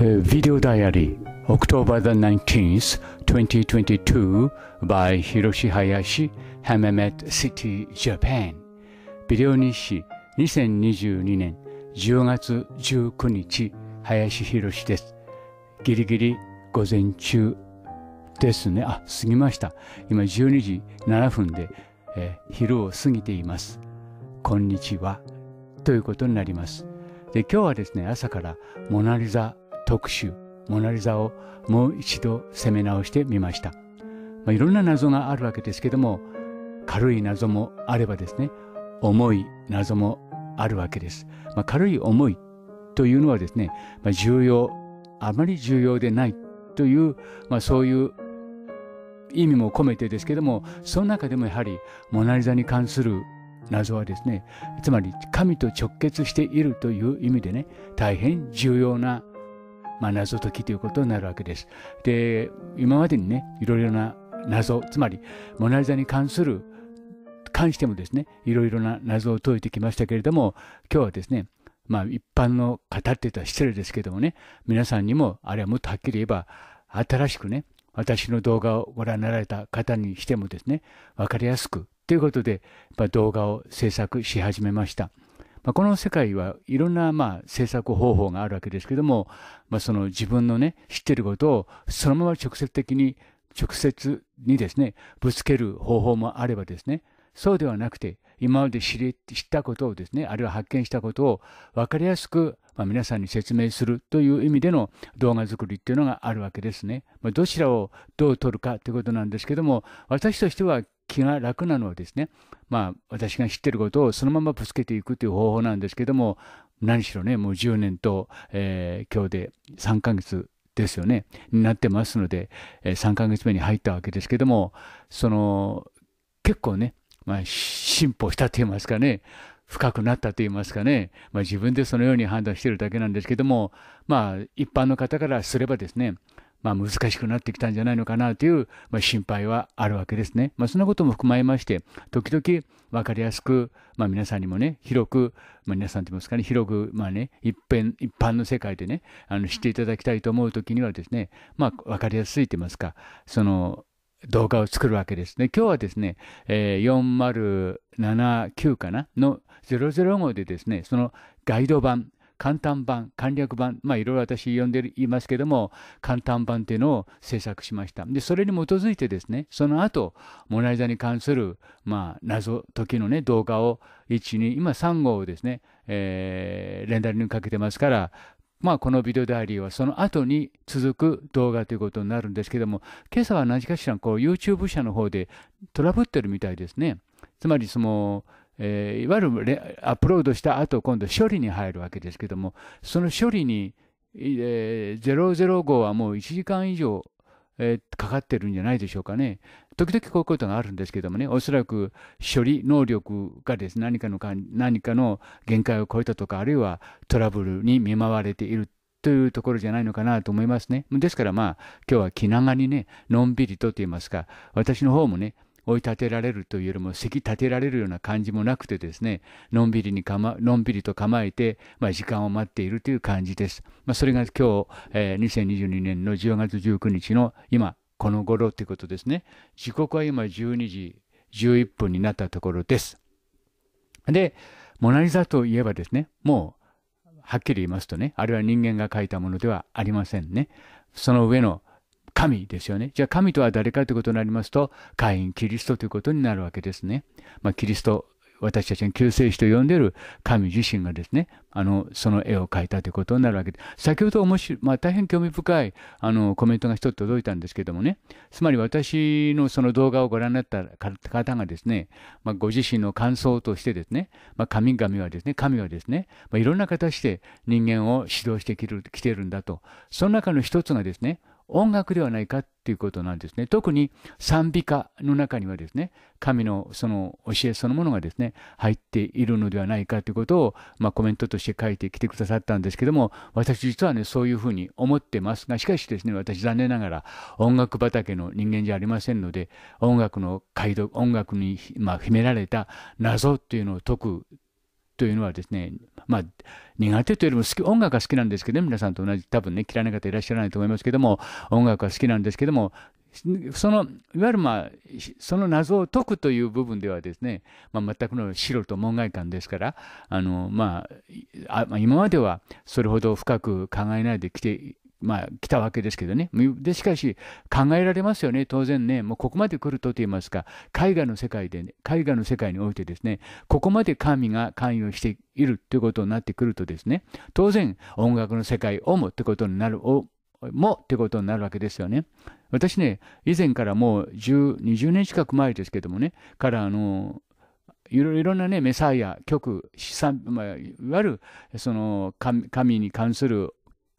A video diary October the 19th, 2022 by Hiroshi Hayashi, Hamamet City, Japan ビデオ日誌2022年10月19日林博です。ギリギリ午前中ですね。あ、過ぎました。今12時7分でえー、昼を過ぎています。こんにちは。ということになります。で、今日はですね、朝からモナリザ特集、モナリザをもう一度攻め直してみました。まあ、いろんな謎があるわけですけども、軽い謎もあればですね、重い謎もあるわけです。まあ、軽い重いというのはですね、まあ、重要、あまり重要でないという、まあ、そういう意味も込めてですけどもその中でもやはりモナ・リザに関する謎はですねつまり神と直結しているという意味でね大変重要な、まあ、謎解きということになるわけです。で今までにねいろいろな謎つまりモナ・リザに関する関してもですねいろいろな謎を解いてきましたけれども今日はですねまあ一般の方って言ったら失礼ですけどもね皆さんにもあれはもっとはっきり言えば新しくね私の動画をご覧になられた方にしてもですね、わかりやすくということで、ま動画を制作し始めました。まこの世界はいろんなまあ制作方法があるわけですけども、まあ、その自分のね、知ってることをそのまま直接的に、直接にですね、ぶつける方法もあればですね、そうではなくて、今まで知り知ったことをですね、あるいは発見したことを分かりやすく、まあ、皆さんに説明するという意味での動画作りっていうのがあるわけですね。まあ、どちらをどう撮るかということなんですけども、私としては気が楽なのはですね、まあ、私が知ってることをそのままぶつけていくという方法なんですけども、何しろね、もう10年と、えー、今日で3ヶ月ですよね、になってますので、えー、3ヶ月目に入ったわけですけども、その、結構ね、まあ、進歩したと言いますかね、深くなったと言いますかね、まあ、自分でそのように判断しているだけなんですけども、まあ、一般の方からすればですね、まあ、難しくなってきたんじゃないのかなという、まあ、心配はあるわけですね。まあ、そんなことも含まれまして、時々分かりやすく、まあ、皆さんにもね、広く、まあ、皆さんと言いますかね、広く、まあね、一遍一般の世界でね、あの知っていただきたいと思うときにはですね、まあ、分かりやすいと言いますか、その動画を作るわけですね。今日はですね、えー、4079かなの00 5でですね、そのガイド版、簡単版、簡略版、まあいろいろ私読んでいますけども、簡単版っていうのを制作しました。で、それに基づいてですね、その後、モナリザに関する、まあ、謎解きのね、動画を1、2、今3号をですね、えー、レンダリングかけてますから、まあ、このビデオダイアリーはその後に続く動画ということになるんですけども、今朝は何かしらこう YouTube 社の方でトラブってるみたいですね。つまりその、えー、いわゆるアップロードした後、今度処理に入るわけですけども、その処理に、えー、005はもう1時間以上、えー、かかってるんじゃないでしょうかね。時々こういうことがあるんですけどもね、おそらく処理能力がです、ね、何かのか何かの限界を超えたとか、あるいはトラブルに見舞われているというところじゃないのかなと思いますね。ですからまあ、今日は気長にね、のんびりとと言いますか、私の方もね、追い立てられるというよりも、せき立てられるような感じもなくてですね、のんびりにかま、のんびりと構えて、まあ、時間を待っているという感じです。まあ、それが今日、えー、2022年の10月19日の今、この頃ということですね。時刻は今12時11分になったところです。で、モナリザといえばですね、もう、はっきり言いますとね、あれは人間が書いたものではありませんね。その上の神ですよね。じゃあ神とは誰かということになりますと、会員キリストということになるわけですね。まあ、キリスト私たちの救世主と呼んでいる神自身がですねあのその絵を描いたということになるわけで先ほど面白、まあ、大変興味深いあのコメントが一つ届いたんですけどもねつまり私のその動画をご覧になった方がですね、まあ、ご自身の感想としてですね、まあ、神々はですね神はですね、まいろんな形で人間を指導してきてるんだとその中の一つがですね音楽ではないかっていうことなんですね。特に賛美歌の中にはですね、神のその教えそのものがですね、入っているのではないかということを、まあ、コメントとして書いてきてくださったんですけども、私実はね、そういうふうに思ってますが、しかしですね、私残念ながら音楽畑の人間じゃありませんので、音楽の解読、音楽に、まあ、秘められた謎っていうのを解くというのはですね、まあ、苦手というよりも好き音楽が好きなんですけど、ね、皆さんと同じ多分ね嫌いな方いらっしゃらないと思いますけども音楽は好きなんですけどもそのいわゆる、まあ、その謎を解くという部分ではですね、まあ、全くの白と門外観ですからあの、まあ、あ今まではそれほど深く考えないできてまあ、来たわけですけどね。で、しかし、考えられますよね。当然ね、もうここまで来るとと言いますか、絵画の世界で、ね、絵画の世界においてですね、ここまで神が関与しているということになってくるとですね、当然、音楽の世界をもってことになる、もってことになるわけですよね。私ね、以前からもう10、20年近く前ですけどもね、からあの、いろいろなね、メサイア、曲、資産、まあ、いわゆるその神に関する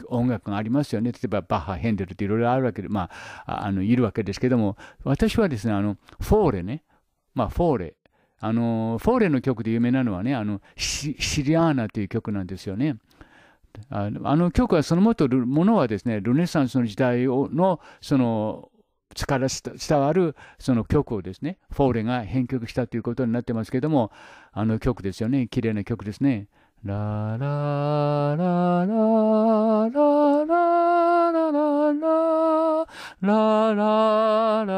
音楽がありますよね例えばバッハヘンデルっていろいろあるわけでまああのいるわけですけども私はですねあのフォーレねまあフォーレあのフォーレの曲で有名なのはねあのシリアーナという曲なんですよね。あの曲はそのもとものはですねルネサンスの時代のそのから伝わるその曲をですねフォーレが編曲したということになってますけどもあの曲ですよね綺麗な曲ですね。ラララララララララララララ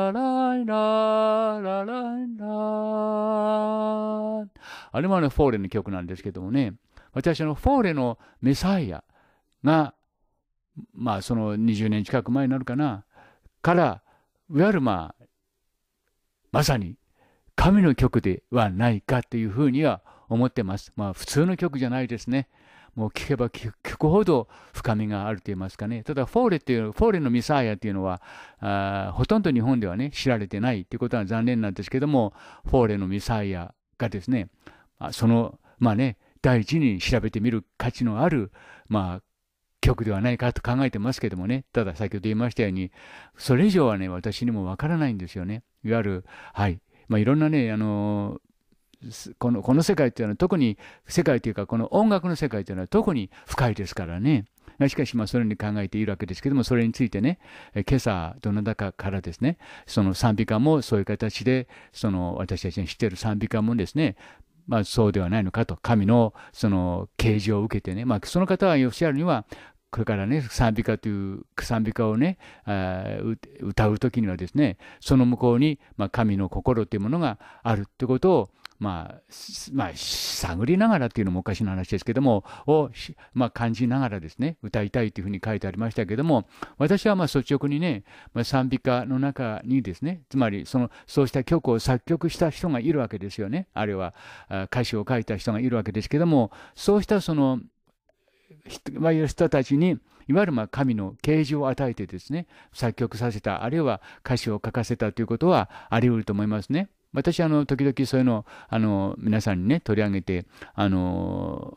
ララララあれもあのフォーレの曲なんですけどもね、私のフォーレのメサイアが、まあその20年近く前になるかな、から、いわゆるまあ、まさに神の曲ではないかというふうには思ってます。まあ、普通の曲じゃないですね。もう聴けば聴くほど深みがあると言いますかね。ただ、フォーレっていう、フォーレのミサイアっていうのは、あほとんど日本ではね、知られてないっていうことは残念なんですけども、フォーレのミサイアがですね、その、まあね、第一に調べてみる価値のある、まあ、曲ではないかと考えてますけどもね、ただ先ほど言いましたように、それ以上はね、私にもわからないんですよね。いわゆる、はい。まあ、いろんなね、あの、このこの世界というのは特に世界というかこの音楽の世界というのは特に深いですからね。しかしまあそれに考えているわけですけどもそれについてね今朝どなたかからですねその賛美歌もそういう形でその私たちが知っている賛美歌もですねまあ、そうではないのかと神のその啓示を受けてね、まあ、その方はヨっしゃるにはこれからね賛美歌という賛美歌をね歌う時にはですねその向こうに、まあ、神の心というものがあるってことをまあ、まあ、探りながらっていうのもおかしな話ですけども、を、まあ、感じながらですね、歌いたいというふうに書いてありましたけども、私はまあ率直にね、まあ、賛美歌の中にですね、つまりその、そうした曲を作曲した人がいるわけですよね。あるいは歌詞を書いた人がいるわけですけども、そうしたその、まあ、人たちに、いわゆるま神の啓示を与えてですね、作曲させた、あるいは歌詞を書かせたということはあり得ると思いますね。私あの時々そういうのをあの皆さんにね取り上げてあの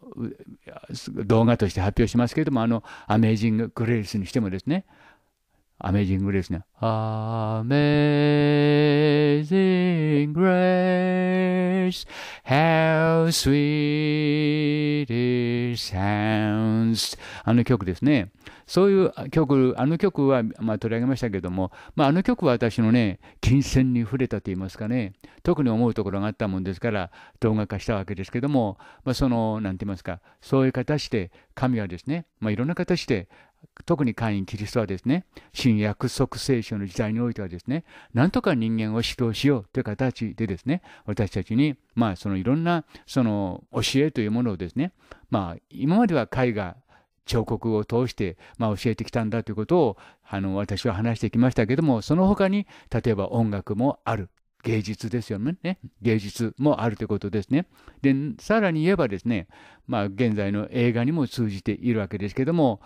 動画として発表しますけれどもあの「アメージング・グレイス」にしてもですねアメージングですね。アメージングレース、how sweet it sounds. あの曲ですね。そういう曲、あの曲は、まあ、取り上げましたけども、まあ、あの曲は私のね、金銭に触れたと言いますかね、特に思うところがあったもんですから、動画化したわけですけども、まあ、その、なんて言いますか、そういう形で、神はですね、まあ、いろんな形で、特に会員キリストはですね、新約束聖書の時代においてはですね、なんとか人間を指導しようという形でですね、私たちに、まあ、そのいろんな、その教えというものをですね、まあ、今までは絵画、彫刻を通して、まあ、教えてきたんだということを、あの、私は話してきましたけども、その他に、例えば音楽もある。芸術ですよね。芸術もあるということですね。で、さらに言えばですね、まあ、現在の映画にも通じているわけですけども、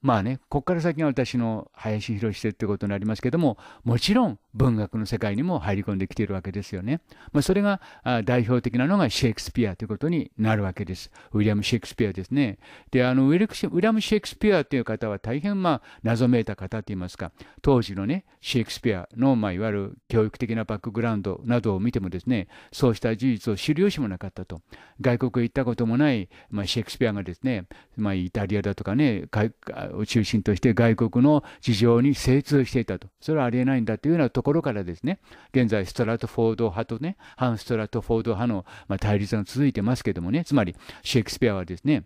まあね、ここから先が私の林博士ってことになりますけども、もちろん文学の世界にも入り込んできているわけですよね。まあ、それが代表的なのがシェイクスピアということになるわけです。ウィリアム・シェイクスピアですね。で、あのウィリアム・シェイクスピアという方は大変、まあ、謎めいた方といいますか、当時のね、シェイクスピアの、まあ、いわゆる教育的なバックグラウンドなどを見てもですね、そうした事実を知る由もなかったと。外国へ行ったこともない、まあ、シェイクスピアがですね、まあ、イタリアだとかね、を中心として外国の事情に精通していたと。それはありえないんだというようなとこころからですね現在ストラトフォード派とね反ストラトフォード派の、ま対立が続いてますけどもねつまりシェイクスピアはですね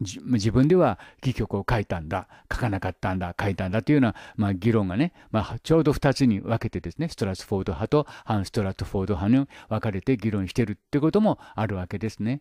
自分では戯曲を書いたんだ書かなかったんだ書いたんだというような、まあ、議論がね、まあ、ちょうど2つに分けてですねストラスフォード派と反ストラットフォード派に分かれて議論してるってこともあるわけですね。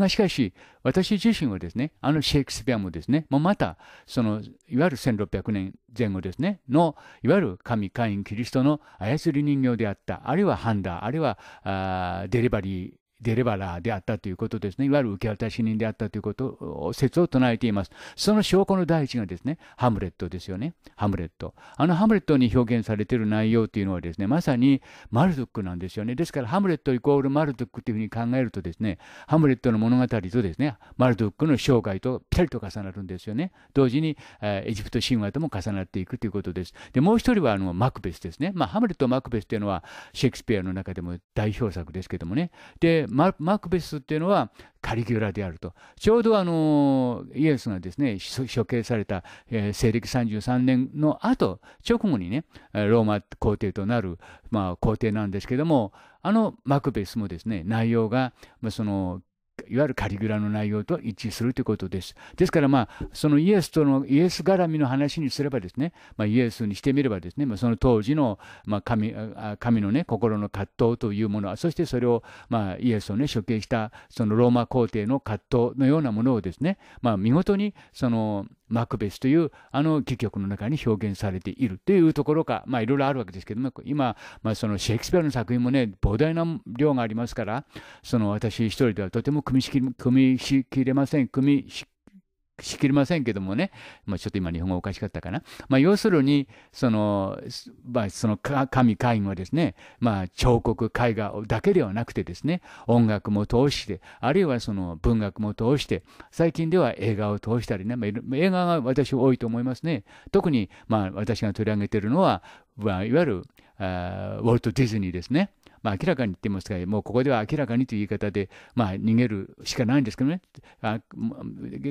がしかし、私自身はですね、あのシェイクスピアもですね、もうまた、その、いわゆる1600年前後ですね、の、いわゆる神、イン、キリストの操り人形であった、あるいはハンダ、あるいはデリバリーデレバラーであったということですね、いわゆる受け渡し人であったということを、説を唱えています。その証拠の第一がですね、ハムレットですよね、ハムレット。あのハムレットに表現されている内容というのはですね、まさにマルドックなんですよね。ですから、ハムレットイコールマルドックというふうに考えるとですね、ハムレットの物語とですね、マルドックの生涯とぴたりと重なるんですよね。同時に、えエジプト神話とも重なっていくということです。で、もう一人はあのマクベスですね。まあ、ハムレット・マクベスというのはシェイクスピアの中でも代表作ですけどもね。でマクベスっていうのはカリギュラであるとちょうどあのイエスがですね処刑された、えー、西暦33年の後直後にねローマ皇帝となる、まあ、皇帝なんですけどもあのマクベスもですね内容が、まあ、そのいわゆるカリグラの内容と一致するということです。ですから、まあ、そのイエスとのイエス絡みの話にすればですね、まあ、イエスにしてみればですね、まあ、その当時の、まあ、神神の、ね、心の葛藤というものは、そしてそれを、まあ、イエスを、ね、処刑したそのローマ皇帝の葛藤のようなものをですね、まあ、見事にそのマクベスというあの戯曲の中に表現されているというところか、まあいろいろあるわけですけども、今、まあそのシェイクスピアの作品もね、膨大な量がありますから、その私一人ではとても組みしきれません、組みしきりませんけどもね、まあ、ちょっと今日本語おかしかったかな。まあ、要するに、その、まあ、その神会員はですね、まあ、彫刻、絵画だけではなくてですね、音楽も通して、あるいはその文学も通して、最近では映画を通したりね、まあ、映画が私多いと思いますね。特に、まあ、私が取り上げているのは、まあ、いわゆる、あウォルト・ディズニーですね。まあ、明らかに言ってますが、もうここでは明らかにという言い方で、まあ、逃げるしかないんですけどね、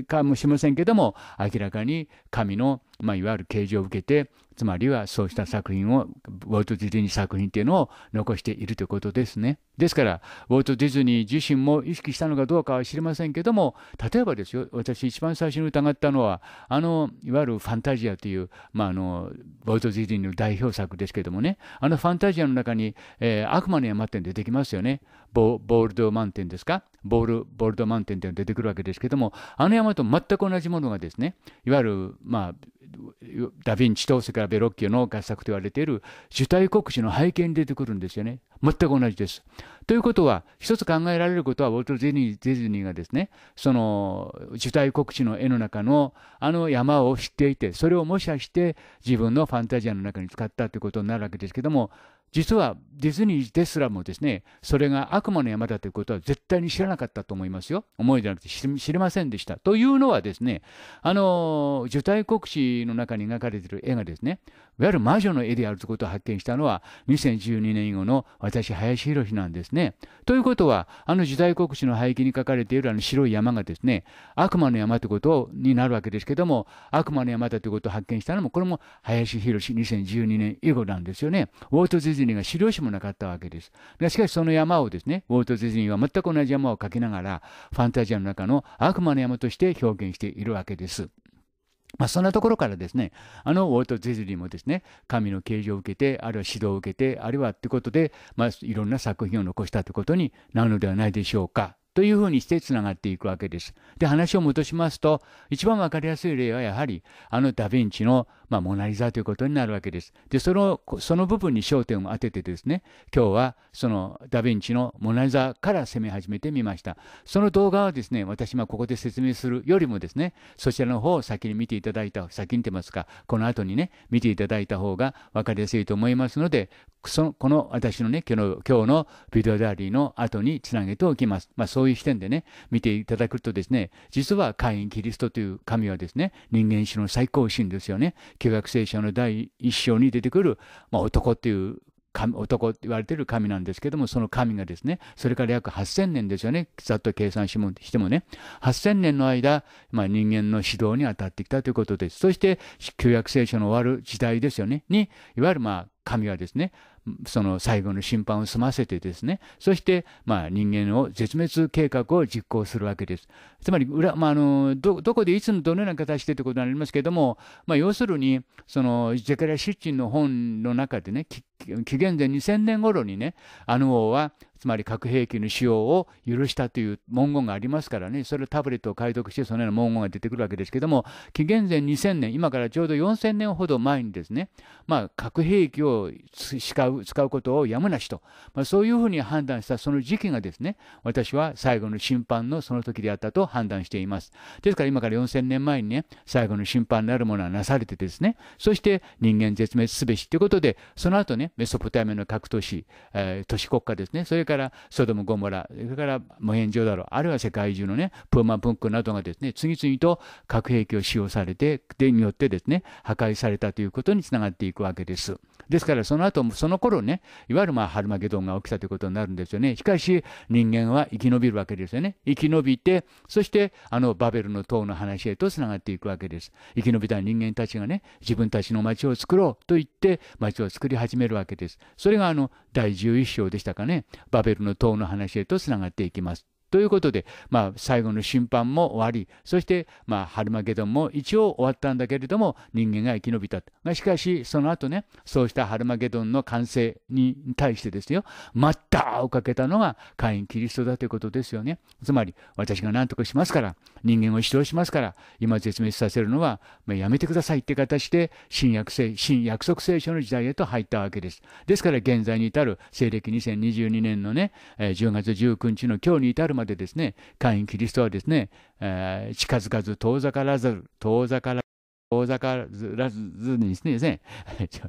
かもしれませんけども、明らかに神のまあ、いわゆる啓示を受けてつまりはそうした作品をウォルト・ディズニー作品っていうのを残しているということですねですからウォルト・ディズニー自身も意識したのかどうかは知りませんけども例えばですよ私一番最初に疑ったのはあのいわゆる「ファンタジア」という、まあ、あのウォルト・ディズニーの代表作ですけどもねあの「ファンタジア」の中に、えー、悪魔の山って出てきますよねボールドマウンテンですかボール、ボールドマウンテンというのが出てくるわけですけども、あの山と全く同じものがですね、いわゆる、まあ、ダ・ヴィンチとそれからベロッキオの合作と言われている主体国史の背景に出てくるんですよね。全く同じです。ということは、一つ考えられることは、ウォルト・ディズニーがですね、その主体国史の絵の中のあの山を知っていて、それを模写して自分のファンタジアの中に使ったということになるわけですけども、実はディズニーですらもですね、それが悪魔の山だということは絶対に知らなかったと思いますよ。思いじゃなくて知りませんでした。というのはですね、あの、受胎国史の中に描かれている絵がですね、いわゆる魔女の絵であるということを発見したのは、2012年以後の私、林博なんですね。ということは、あの時代告知の背景に書かれているあの白い山がですね、悪魔の山ということになるわけですけども、悪魔の山だということを発見したのも、これも林博2012年以後なんですよね。ウォート・ディズニーが資料紙もなかったわけです。しかし、その山をですね、ウォート・ディズニーは全く同じ山を描きながら、ファンタジアの中の悪魔の山として表現しているわけです。まあ、そんなところからですね、あのウォルト・ゼズリーもですね、神の啓示を受けて、あるいは指導を受けて、あるいはということで、まあ、いろんな作品を残したということになるのではないでしょうか。というふうにしてつながっていくわけです。で、話を戻しますと、一番わかりやすい例はやはり、あのダヴィンチのまあ、モナ・リザということになるわけです。でそのその部分に焦点を当ててですね今日はそのダ・ヴィンチの「モナ・リザ」から攻め始めてみました。その動画はですね私ここで説明するよりもですねそちらの方を先に見ていただいた先に言ってますかこの後にね見ていただいた方が分かりやすいと思いますのでそのこの私のね今日の今日のビデオダーリーの後につなげておきます。まあ、そういう視点でね見ていただくとですね実は会員キリストという神はですね人間史の最高神ですよね旧約聖書の第一章に出てくる、まあ、男っていう男って言われている神なんですけども、その神がですね、それから約8000年ですよね、ざっと計算してもね、8000年の間、まあ、人間の指導に当たってきたということです。そして、旧約聖書の終わる時代ですよね、に、いわゆるまあ、神はですね、その最後の審判を済ませてですね、そして、まあ、人間を絶滅計画を実行するわけです。つまり、裏まあ、あのどこでいつのどのような形でということになりますけれども、まあ、要するに、そのジカリラ・シッチンの本の中でね、紀元前2000年頃にね、あの王はつまり核兵器の使用を許したという文言がありますからね、それをタブレットを解読して、そのような文言が出てくるわけですけども、紀元前2000年、今からちょうど4000年ほど前にですね、まあ、核兵器を使う使うことをやむなしと、まあ、そういうふうに判断したその時期がですね、私は最後の審判のその時であったと判断しています。ですから今から4000年前にね、最後の審判になるものはなされてですね、そして人間絶滅すべしということで、その後ね、メソポタミアの核都市、えー、都市国家ですね、それからからソドム・ゴモラ、それから無返上だろう、あるいは世界中のね、プーマ・プンクなどがですね、次々と核兵器を使用されて、でによってですね、破壊されたということにつながっていくわけです。ですから、その後も、その頃ね、いわゆるまあ、ハルマゲドンが起きたということになるんですよね。しかし、人間は生き延びるわけですよね。生き延びて、そして、あの、バベルの塔の話へとつながっていくわけです。生き延びた人間たちがね、自分たちの町を作ろうと言って、町を作り始めるわけです。それが、あの、第11章でしたかね。バベルの塔の話へとつながっていきます。ということで、まあ、最後の審判も終わり、そして、まあ、ハルマゲドンも一応終わったんだけれども、人間が生き延びた。しかし、その後ね、そうしたハルマゲドンの完成に対してですよ、待ったをかけたのがカイン・キリストだということですよね。つまり、私が何とかしますから、人間を指導しますから、今絶滅させるのは、まあ、やめてくださいって形で、新約聖、新約束聖書の時代へと入ったわけです。ですから、現在に至る、西暦2022年のね、10月19日の今日に至るまででですね、会員キリストはですね、えー、近づかず遠ざからざる、遠ざから遠ざからずにですね、今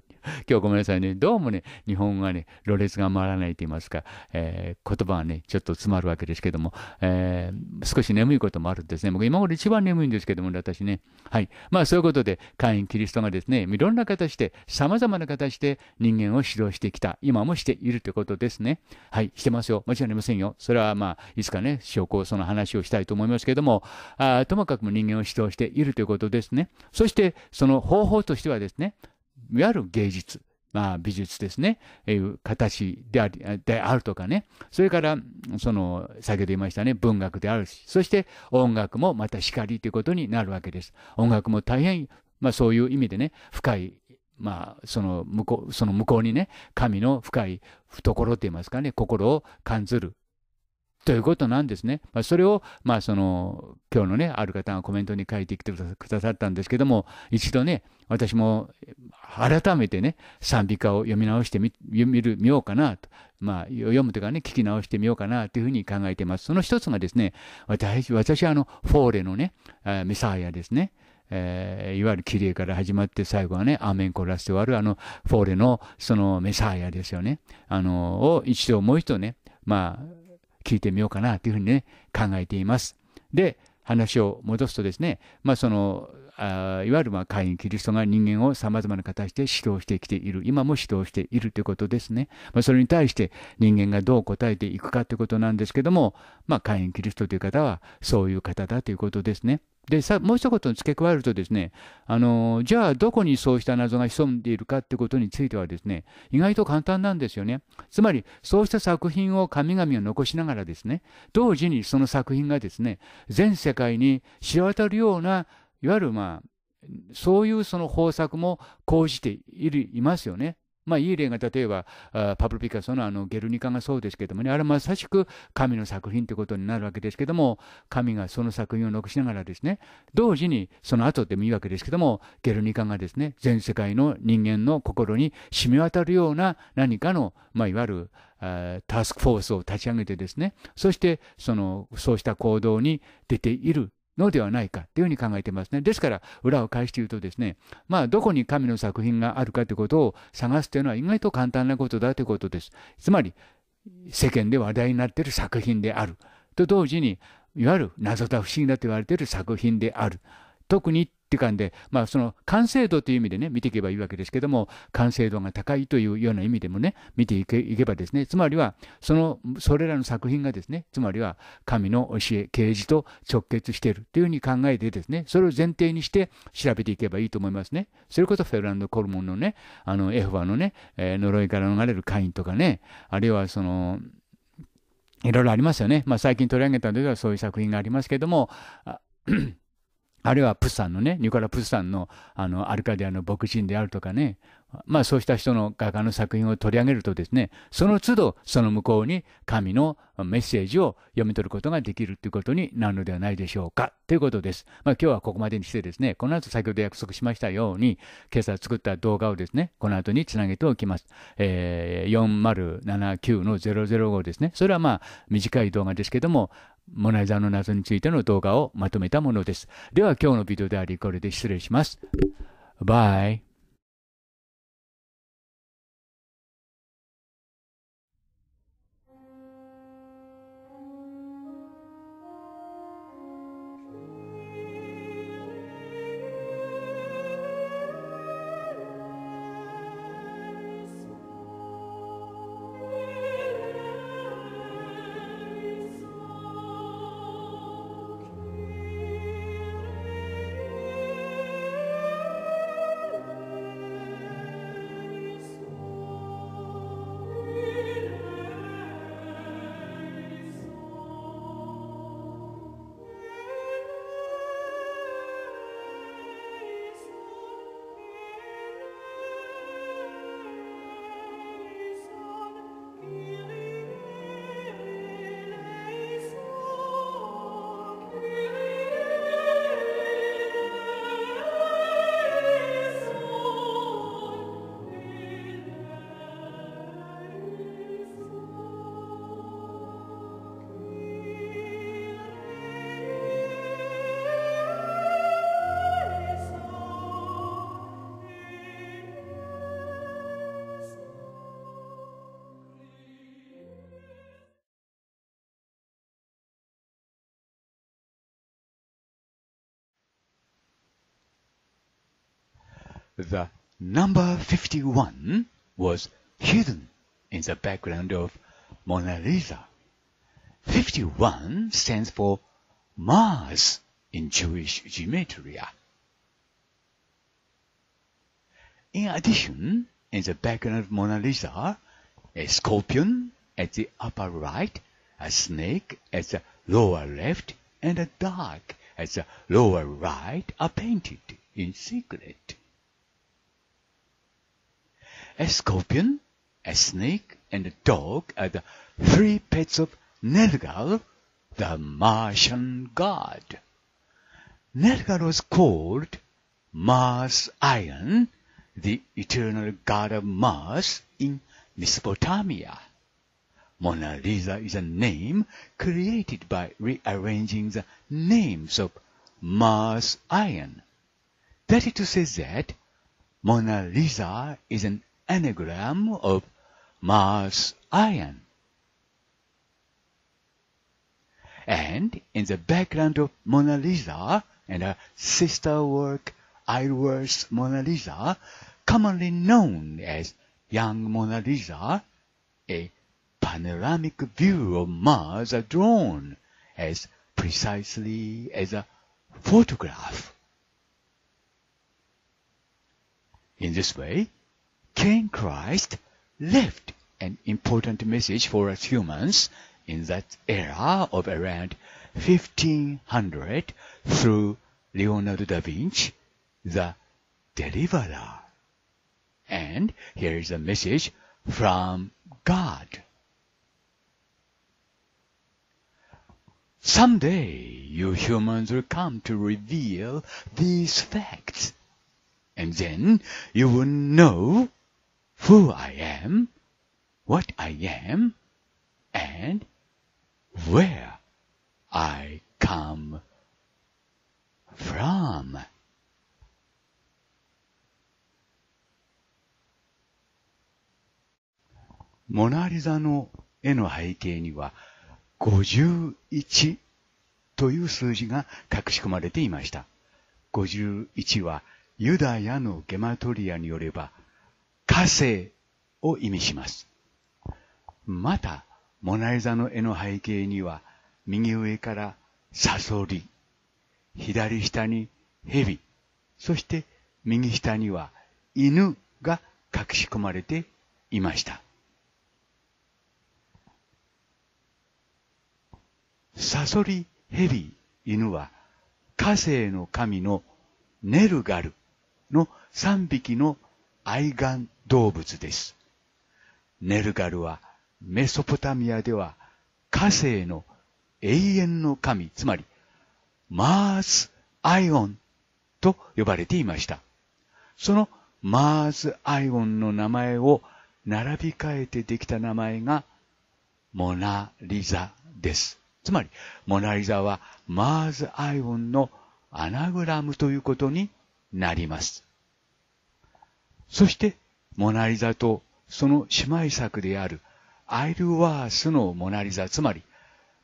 日ごめんなさいね、どうもね、日本はね、ろれつが回らないと言いますか、えー、言葉はね、ちょっと詰まるわけですけども、えー、少し眠いこともあるんですね。僕今頃一番眠いんですけども、私ね。はい。まあそういうことで、会員キリストがですね、いろんな形で、様々な形で人間を指導してきた、今もしているということですね。はい、してますよ。ちろんありませんよ。それはまあ、いつかね、証拠その話をしたいと思いますけども、あともかくも人間を指導しているということですね。そしてしてその方法としてはですねいわゆる芸術、まあ、美術ですね、えう形でありであるとかねそれからその先ほど言いましたね文学であるしそして音楽もまた光ということになるわけです。音楽も大変まあ、そういう意味でね深いまあ、その向こう、その向こうにね、神の深い懐といいますかね、心を感じるということなんですね。まあ、それを、まあ、その、今日のね、ある方がコメントに書いてきてくださったんですけども、一度ね、私も改めてね、賛美歌を読み直してみ、る、みようかなと。まあ、読むというかね、聞き直してみようかなというふうに考えてます。その一つがですね、私、私はあの、フォーレのね、メサイアですね。えー、いわゆる綺麗から始まって最後はね、アーメンコラスで終わるあの、フォーレのそのメサイアですよね。あの、を一度もう一度ね、まあ、聞いてみようかなというふうにね、考えています。で、話を戻すとですね、まあ、そのあいわゆるまあ会員キリストが人間をさまざまな形で指導してきている今も指導しているということですね、まあ、それに対して人間がどう答えていくかということなんですけども、まあ、会員キリストという方はそういう方だということですね。でさもう一言付け加えるとですねあのじゃあどこにそうした謎が潜んでいるかってことについてはですね意外と簡単なんですよねつまりそうした作品を神々を残しながらですね同時にその作品がですね全世界に知れ渡るようないわゆるまあそういうその方策も講じているいますよねまあ、いい例が例えばパブロ・ピカソのあのゲルニカがそうですけどもねあれはまさしく神の作品ということになるわけですけども神がその作品を残しながらですね同時にその後でもいいわけですけどもゲルニカがですね全世界の人間の心に染み渡るような何かの、まあ、いわゆるタスクフォースを立ち上げてですねそしてそのそうした行動に出ているのではないかというふうに考えていますね。ですから、裏を返して言うとですね、まあ、どこに神の作品があるかということを探すというのは意外と簡単なことだということです。つまり、世間で話題になっている作品である。と同時に、いわゆる謎だ不思議だと言われている作品である。特にっていう感じで、まあ、その完成度という意味でね、見ていけばいいわけですけども、完成度が高いというような意味でもね、見ていけばですね、つまりは、その、それらの作品がですね、つまりは、神の教え、啓示と直結しているというふうに考えてですね、それを前提にして調べていけばいいと思いますね。それこそフェルランド・コルモンのね、あの、エホバのね、え呪いから逃れる会員とかね、あるいはその、いろいろありますよね。まあ、最近取り上げたのではそういう作品がありますけども、あるいはプサンのね、ニコラ・プサンのあのアルカディアの牧人であるとかね、まあそうした人の画家の作品を取り上げるとですね、その都度その向こうに神のメッセージを読み取ることができるということになるのではないでしょうかということです。まあ今日はここまでにしてですね、この後先ほど約束しましたように、今朝作った動画をですね、この後につなげておきます。えー、4079 005ですね。それはまあ短い動画ですけども、モナザの謎についての動画をまとめたものです。では今日のビデオではこれで失礼します。バイ。The number 51 was hidden in the background of Mona Lisa. 51 stands for Mars in Jewish gematria. In addition, in the background of Mona Lisa, a scorpion at the upper right, a snake at the lower left, and a dog at the lower right are painted in secret. A scorpion, a snake, and a dog are the three pets of Nergal, the Martian god. Nergal was called Mars Iron, the eternal god of Mars in Mesopotamia. Mona Lisa is a name created by rearranging the names of Mars Iron. That is to say that Mona Lisa is an anagram of Mars Ion. And in the background of Mona Lisa and her sister work Iwer's Mona Lisa, commonly known as Young Mona Lisa, a panoramic view of Mars are drawn as precisely as a photograph. In this way, King Christ left an important message for us humans in that era of around 1500 through Leonardo da Vinci, the deliverer. And here is a message from God. Someday you humans will come to reveal these facts, and then you will know who I am, what I am, and where I come from. モナリザの絵の背景には51という数字が隠し込まれていました。51はユダヤのゲマトリアによれば火星を意味します。また、モナリザの絵の背景には、右上からサソリ、左下にヘビ、そして右下には犬が隠し込まれていました。サソリ、ヘビ、犬は火星の神のネルガルの3匹の愛玩動物です。ネルガルはメソポタミアでは火星の永遠の神、つまりマース・アイオンと呼ばれていました。そのマース・アイオンの名前を並び替えてできた名前がモナ・リザです。つまり、モナ・リザはマーズ・アイオンのアナグラムということになります。そして、モナリザとその姉妹作であるアイルワースのモナリザ、つまり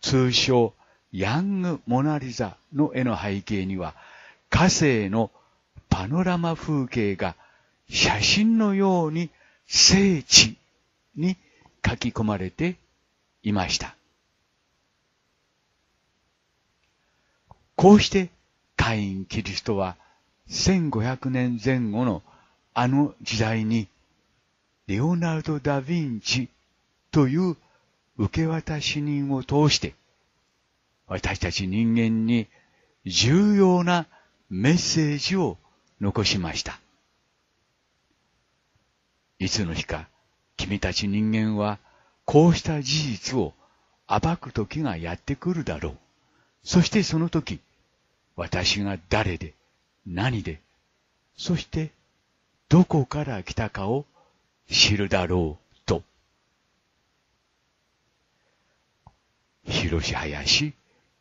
通称ヤングモナリザの絵の背景には火星のパノラマ風景が写真のように聖地に書き込まれていました。こうしてカイン・キリストは1500年前後のあの時代にレオナルド・ダ・ヴィンチという受け渡し人を通して、私たち人間に重要なメッセージを残しました。いつの日か君たち人間はこうした事実を暴く時がやってくるだろう。そしてその時、私が誰で、何で、そしてどこから来たかを知るだろうと。Hiroshi Hayashi,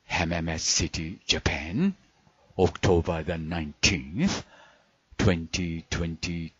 MMS City, Japan, October the 19th, 2022.